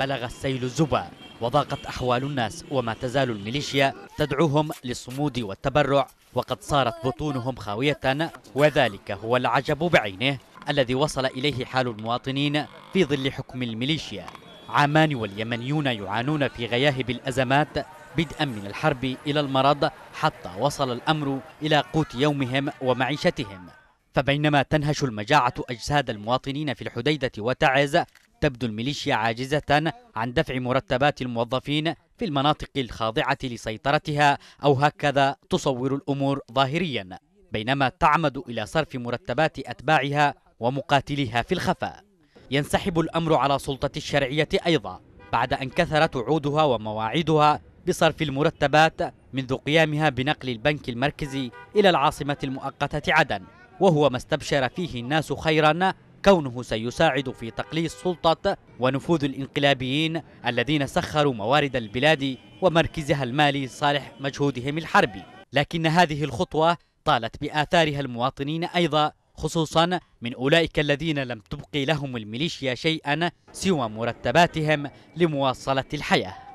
بلغ السيل الزبا وضاقت أحوال الناس وما تزال الميليشيا تدعوهم للصمود والتبرع وقد صارت بطونهم خاوية وذلك هو العجب بعينه الذي وصل إليه حال المواطنين في ظل حكم الميليشيا عمان واليمنيون يعانون في غياهب الأزمات بدءا من الحرب إلى المرض حتى وصل الأمر إلى قوت يومهم ومعيشتهم فبينما تنهش المجاعة أجساد المواطنين في الحديدة وتعز تبدو الميليشيا عاجزة عن دفع مرتبات الموظفين في المناطق الخاضعة لسيطرتها أو هكذا تصور الأمور ظاهريا بينما تعمد إلى صرف مرتبات أتباعها ومقاتليها في الخفاء ينسحب الأمر على سلطة الشرعية أيضا بعد أن كثرت وعودها ومواعيدها بصرف المرتبات منذ قيامها بنقل البنك المركزي إلى العاصمة المؤقتة عدن وهو ما استبشر فيه الناس خيرا كونه سيساعد في تقليص سلطة ونفوذ الانقلابيين الذين سخروا موارد البلاد ومركزها المالي صالح مجهودهم الحربي لكن هذه الخطوة طالت بآثارها المواطنين أيضا خصوصا من أولئك الذين لم تبقي لهم الميليشيا شيئا سوى مرتباتهم لمواصلة الحياة